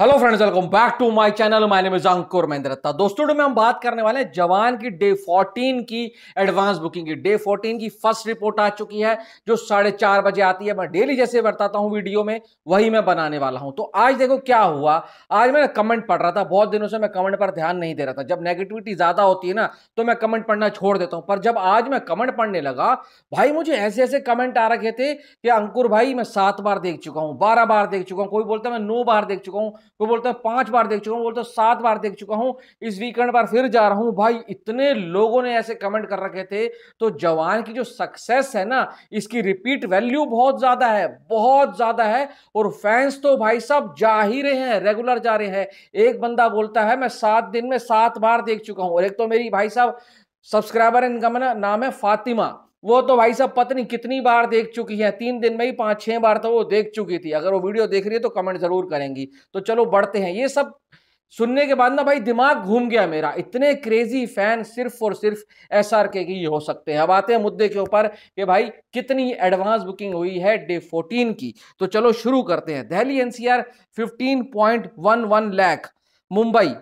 hello friends welcome back to my channel my name is Ankur Mahendra Datta दोस्तों में हम बात करने वाले हैं जवान की डे 14 की एडवांस बुकिंग की डे 14 की फर्स्ट रिपोर्ट आ चुकी है जो साढ़े चार बजे आती है मैं डेली जैसे बताता हूं वीडियो में वही मैं बनाने वाला हूं तो आज देखो क्या हुआ आज मैं कमेंट पढ़ रहा था बहुत दिनों से मैं कमेंट पर ध्यान नहीं दे रहा था जब नेगेटिविटी ज्यादा होती है ना तो मैं कमेंट पढ़ना छोड़ देता हूँ पर जब आज मैं कमेंट पढ़ने लगा भाई मुझे ऐसे ऐसे कमेंट आ रखे थे कि अंकुर भाई मैं सात बार देख चुका हूँ बारह बार देख चुका हूँ कोई बोलता मैं नौ बार देख चुका हूँ वो बोलता है पांच बार देख चुका हूँ बोलता है सात बार देख चुका हूँ इस वीकेंड बार फिर जा रहा हूँ भाई इतने लोगों ने ऐसे कमेंट कर रखे थे तो जवान की जो सक्सेस है ना इसकी रिपीट वैल्यू बहुत ज़्यादा है बहुत ज़्यादा है और फैंस तो भाई साहब जा ही रहे हैं रेगुलर जा रहे हैं एक बंदा बोलता है मैं सात दिन में सात बार देख चुका हूँ और एक तो मेरी भाई साहब सब्सक्राइबर इनका नाम है फातिमा वो तो भाई साहब पत्नी कितनी बार देख चुकी है तीन दिन में ही पाँच छः बार तो वो देख चुकी थी अगर वो वीडियो देख रही है तो कमेंट ज़रूर करेंगी तो चलो बढ़ते हैं ये सब सुनने के बाद ना भाई दिमाग घूम गया मेरा इतने क्रेजी फैन सिर्फ और सिर्फ एस आर के ही हो सकते हैं अब आते हैं मुद्दे के ऊपर कि भाई कितनी एडवांस बुकिंग हुई है डे 14 की तो चलो शुरू करते हैं दिल्ली एनसीआर 15.11 लाख मुंबई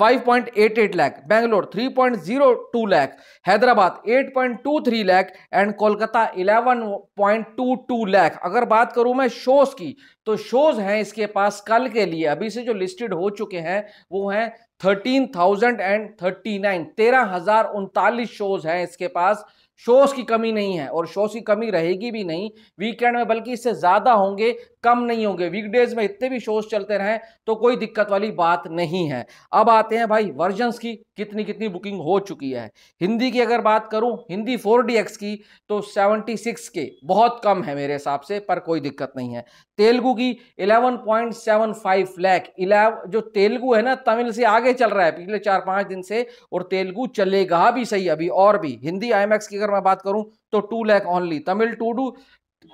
5.88 लाख बैंगलोर 3.02 लाख हैदराबाद 8.23 लाख एंड कोलकाता 11.22 लाख अगर बात करूं मैं शोज की तो शोज हैं इसके पास कल के लिए अभी से जो लिस्टेड हो चुके हैं वो हैं thirteen thousand and thirty nine तेरह हजार उनतालीस शोज हैं इसके पास शोज की कमी नहीं है और शोज की कमी रहेगी भी नहीं वीकेंड में बल्कि इससे ज़्यादा होंगे कम नहीं होंगे वीकडेज में इतने भी शोज चलते रहें तो कोई दिक्कत वाली बात नहीं है अब आते हैं भाई वर्जन्स की कितनी कितनी बुकिंग हो चुकी है हिंदी की अगर बात करूं हिंदी फोर की तो सिक्स के बहुत कम है मेरे हिसाब से पर कोई दिक्कत नहीं है तेलुगु की पॉइंट फाइव लाख इलेव जो तेलुगु है ना तमिल से आगे चल रहा है पिछले चार पाँच दिन से और तेलुगु चलेगा भी सही अभी और भी हिंदी आई की अगर मैं बात करूं तो टू लैख ओनली तमिल टू डू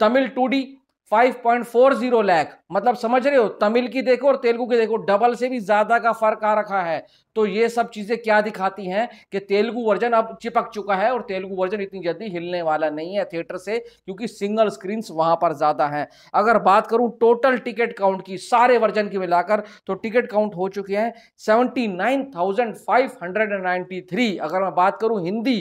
तमिल टू डी 5.40 लाख मतलब समझ रहे हो तमिल की देखो और तेलुगु की देखो डबल से भी ज्यादा का फर्क आ रखा है तो ये सब चीजें क्या दिखाती हैं कि तेलुगु वर्जन अब चिपक चुका है और तेलुगु वर्जन इतनी जल्दी हिलने वाला नहीं है थिएटर से क्योंकि सिंगल स्क्रीन वहां पर ज्यादा हैं अगर बात करूं टोटल टिकट काउंट की सारे वर्जन की मिलाकर तो टिकट काउंट हो चुके हैं सेवेंटी अगर मैं बात करूं हिंदी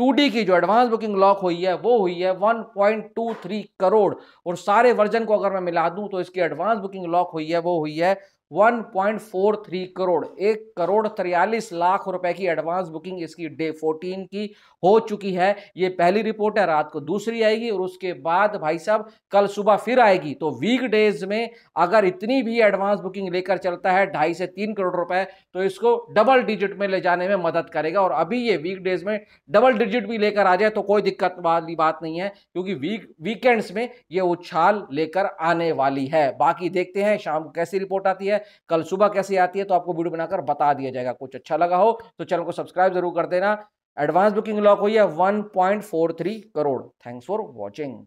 टू की जो एडवांस बुकिंग लॉक हुई है वो हुई है 1.23 करोड़ और सारे वर्जन को अगर मैं मिला दूं तो इसकी एडवांस बुकिंग लॉक हुई है वो हुई है 1.43 करोड़ एक करोड़ तिरयालीस लाख रुपए की एडवांस बुकिंग इसकी डे 14 की हो चुकी है ये पहली रिपोर्ट है रात को दूसरी आएगी और उसके बाद भाई साहब कल सुबह फिर आएगी तो वीक डेज में अगर इतनी भी एडवांस बुकिंग लेकर चलता है ढाई से तीन करोड़ रुपए तो इसको डबल डिजिट में ले जाने में मदद करेगा और अभी ये वीक डेज में डबल डिजिट भी लेकर आ जाए तो कोई दिक्कत वाली बात नहीं है क्योंकि वीक वीकेंड्स में ये उछाल लेकर आने वाली है बाकी देखते हैं शाम को कैसी रिपोर्ट आती है कल सुबह कैसे आती है तो आपको वीडियो बनाकर बता दिया जाएगा कुछ अच्छा लगा हो तो चैनल को सब्सक्राइब जरूर कर देना एडवांस बुकिंग लॉक हुई है one crore thanks for watching